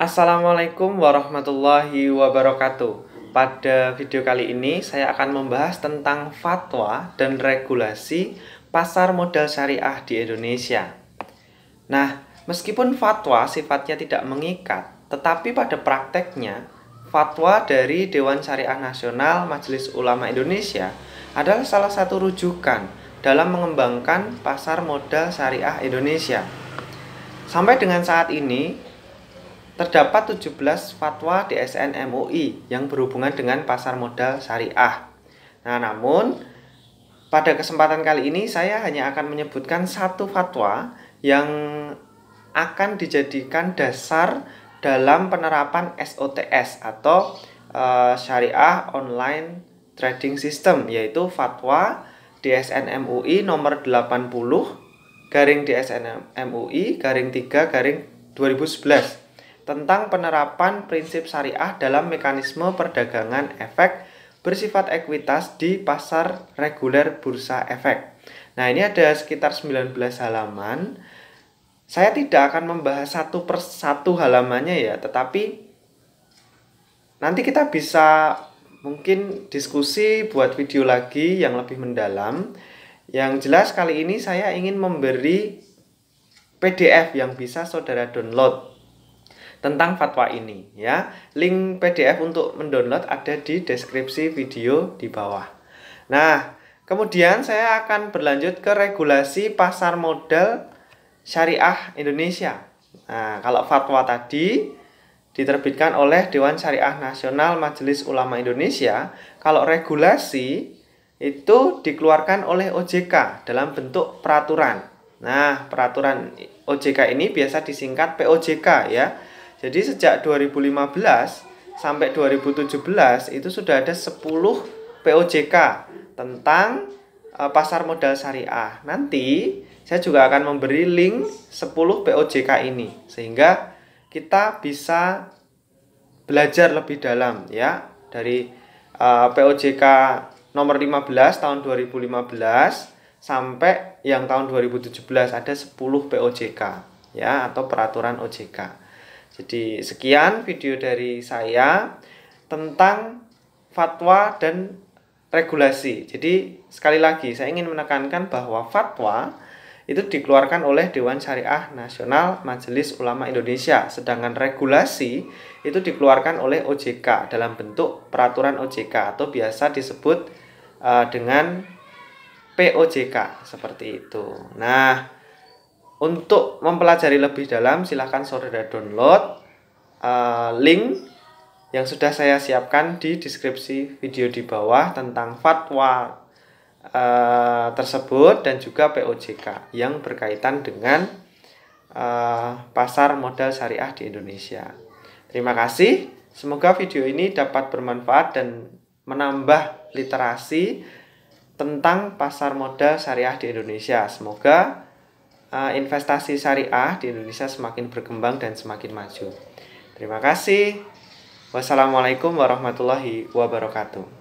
Assalamualaikum warahmatullahi wabarakatuh. Pada video kali ini saya akan membahas tentang fatwa dan regulasi pasar modal syariah di Indonesia. Nah, meskipun fatwa sifatnya tidak mengikat, tetapi pada prakteknya fatwa dari Dewan Syariah Nasional Majelis Ulama Indonesia adalah salah satu rujukan dalam mengembangkan pasar modal syariah Indonesia. Sampai dengan saat ini, terdapat 17 fatwa DSN MUI yang berhubungan dengan pasar modal syariah. Nah, namun pada kesempatan kali ini saya hanya akan menyebutkan satu fatwa yang akan dijadikan dasar dalam penerapan SOTS atau e, Syariah Online Trading System yaitu fatwa DSN MUI nomor 80 garing DSN MUI garing 3 garing 2011 tentang penerapan prinsip syariah dalam mekanisme perdagangan efek bersifat ekuitas di pasar reguler bursa efek. Nah, ini ada sekitar 19 halaman. Saya tidak akan membahas satu per satu halamannya ya, tetapi nanti kita bisa mungkin diskusi buat video lagi yang lebih mendalam. Yang jelas kali ini saya ingin memberi PDF yang bisa saudara download tentang fatwa ini ya. Link PDF untuk mendownload ada di deskripsi video di bawah. Nah, kemudian saya akan berlanjut ke regulasi pasar modal syariah Indonesia. Nah, kalau fatwa tadi diterbitkan oleh Dewan Syariah Nasional Majelis Ulama Indonesia, kalau regulasi itu dikeluarkan oleh OJK dalam bentuk peraturan. Nah, peraturan OJK ini biasa disingkat POJK ya. Jadi sejak 2015 sampai 2017 itu sudah ada 10 POJK tentang eh, pasar modal syariah. Nanti saya juga akan memberi link 10 POJK ini sehingga kita bisa belajar lebih dalam ya dari uh, eh, POJK nomor 15 tahun 2015 sampai yang tahun 2017 ada 10 POJK ya atau peraturan OJK. Jadi sekian video dari saya tentang fatwa dan regulasi. Jadi sekali lagi saya ingin menekankan bahwa fatwa itu dikeluarkan oleh Dewan Syariah Nasional Majelis Ulama Indonesia, sedangkan regulasi itu dikeluarkan oleh OJK dalam bentuk peraturan OJK atau biasa disebut uh, dengan POJK seperti itu. Nah, untuk mempelajari lebih dalam, silahkan saudara download uh, link yang sudah saya siapkan di deskripsi video di bawah tentang fatwa uh, tersebut dan juga POJK yang berkaitan dengan uh, pasar modal syariah di Indonesia. Terima kasih, semoga video ini dapat bermanfaat dan menambah literasi tentang pasar modal syariah di Indonesia. Semoga Eh, investasi syariah di Indonesia semakin berkembang dan semakin maju. Terima kasih. Wassalamualaikum warahmatullahi wabarakatuh.